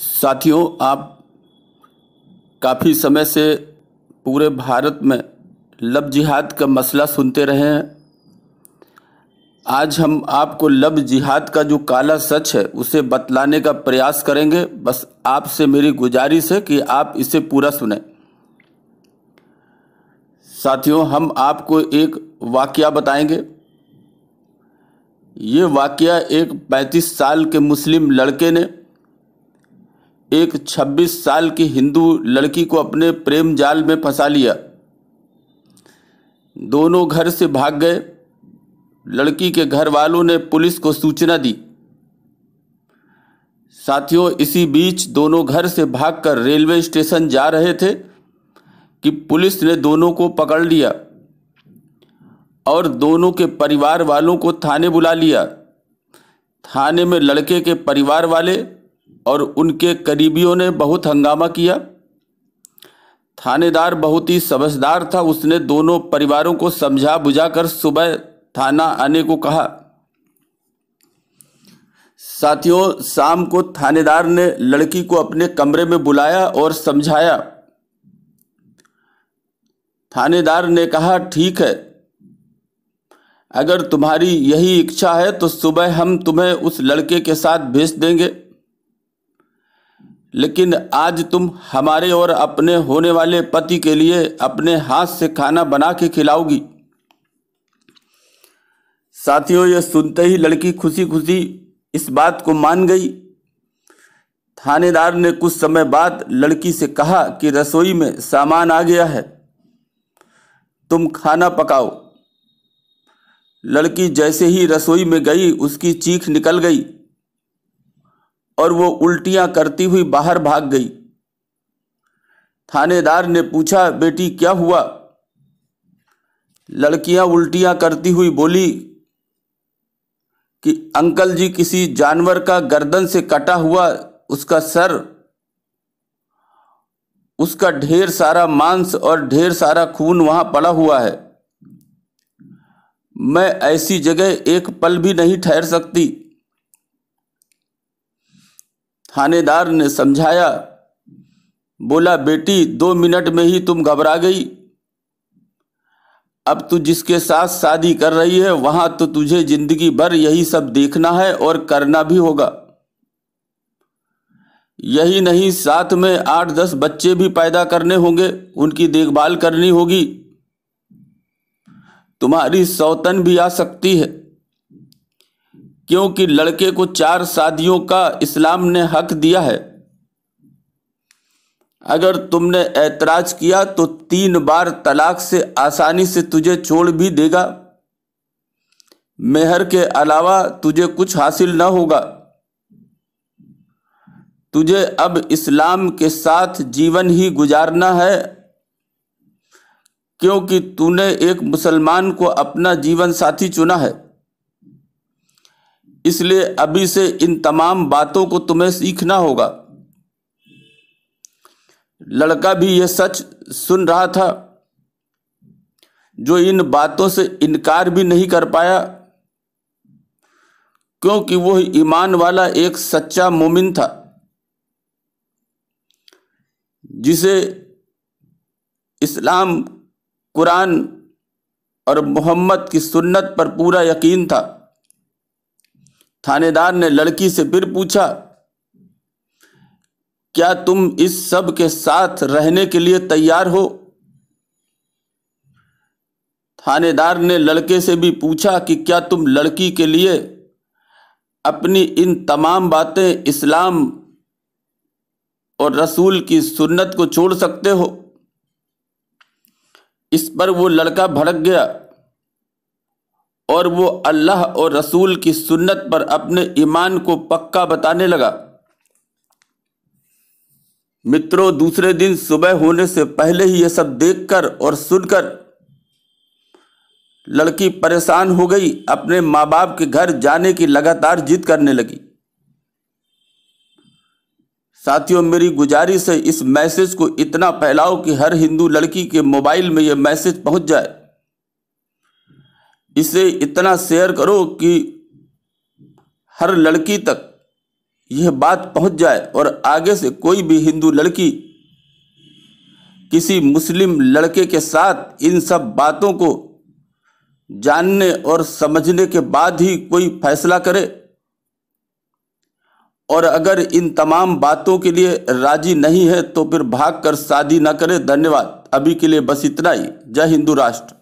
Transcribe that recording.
साथियों आप काफ़ी समय से पूरे भारत में लब जिहाद का मसला सुनते रहे हैं आज हम आपको लब जिहाद का जो काला सच है उसे बतलाने का प्रयास करेंगे बस आपसे मेरी गुजारिश है कि आप इसे पूरा सुने साथियों हम आपको एक वाक्य बताएंगे ये वाक्य एक 35 साल के मुस्लिम लड़के ने एक 26 साल की हिंदू लड़की को अपने प्रेम जाल में फंसा लिया दोनों घर से भाग गए लड़की के घर वालों ने पुलिस को सूचना दी साथियों इसी बीच दोनों घर से भागकर रेलवे स्टेशन जा रहे थे कि पुलिस ने दोनों को पकड़ लिया और दोनों के परिवार वालों को थाने बुला लिया थाने में लड़के के परिवार वाले और उनके करीबियों ने बहुत हंगामा किया थानेदार बहुत ही समझदार था उसने दोनों परिवारों को समझा बुझाकर सुबह थाना आने को कहा साथियों शाम को थानेदार ने लड़की को अपने कमरे में बुलाया और समझाया थानेदार ने कहा ठीक है अगर तुम्हारी यही इच्छा है तो सुबह हम तुम्हें उस लड़के के साथ भेज देंगे लेकिन आज तुम हमारे और अपने होने वाले पति के लिए अपने हाथ से खाना बना के खिलाओगी साथियों यह सुनते ही लड़की खुशी खुशी इस बात को मान गई थानेदार ने कुछ समय बाद लड़की से कहा कि रसोई में सामान आ गया है तुम खाना पकाओ लड़की जैसे ही रसोई में गई उसकी चीख निकल गई और वो उल्टियां करती हुई बाहर भाग गई थानेदार ने पूछा बेटी क्या हुआ लड़कियां उल्टियां करती हुई बोली कि अंकल जी किसी जानवर का गर्दन से कटा हुआ उसका सर उसका ढेर सारा मांस और ढेर सारा खून वहां पड़ा हुआ है मैं ऐसी जगह एक पल भी नहीं ठहर सकती थानेदार ने समझाया बोला बेटी दो मिनट में ही तुम घबरा गई अब तू जिसके साथ शादी कर रही है वहां तो तुझे जिंदगी भर यही सब देखना है और करना भी होगा यही नहीं साथ में आठ दस बच्चे भी पैदा करने होंगे उनकी देखभाल करनी होगी तुम्हारी सौतन भी आ सकती है क्योंकि लड़के को चार शादियों का इस्लाम ने हक दिया है अगर तुमने ऐतराज किया तो तीन बार तलाक से आसानी से तुझे छोड़ भी देगा मेहर के अलावा तुझे कुछ हासिल न होगा तुझे अब इस्लाम के साथ जीवन ही गुजारना है क्योंकि तूने एक मुसलमान को अपना जीवन साथी चुना है इसलिए अभी से इन तमाम बातों को तुम्हें सीखना होगा लड़का भी यह सच सुन रहा था जो इन बातों से इनकार भी नहीं कर पाया क्योंकि वह ईमान वाला एक सच्चा मोमिन था जिसे इस्लाम कुरान और मोहम्मद की सुन्नत पर पूरा यकीन था थानेदार ने लड़की से फिर पूछा क्या तुम इस सब के साथ रहने के लिए तैयार हो थानेदार ने लड़के से भी पूछा कि क्या तुम लड़की के लिए अपनी इन तमाम बातें इस्लाम और रसूल की सुन्नत को छोड़ सकते हो इस पर वो लड़का भड़क गया और वो अल्लाह और रसूल की सुन्नत पर अपने ईमान को पक्का बताने लगा मित्रों दूसरे दिन सुबह होने से पहले ही यह सब देखकर और सुनकर लड़की परेशान हो गई अपने माँ बाप के घर जाने की लगातार जिद करने लगी साथियों मेरी गुजारिश है इस मैसेज को इतना फैलाओ कि हर हिंदू लड़की के मोबाइल में यह मैसेज पहुंच जाए इसे इतना शेयर करो कि हर लड़की तक यह बात पहुंच जाए और आगे से कोई भी हिंदू लड़की किसी मुस्लिम लड़के के साथ इन सब बातों को जानने और समझने के बाद ही कोई फैसला करे और अगर इन तमाम बातों के लिए राजी नहीं है तो फिर भागकर शादी ना करे धन्यवाद अभी के लिए बस इतना ही जय हिंदू राष्ट्र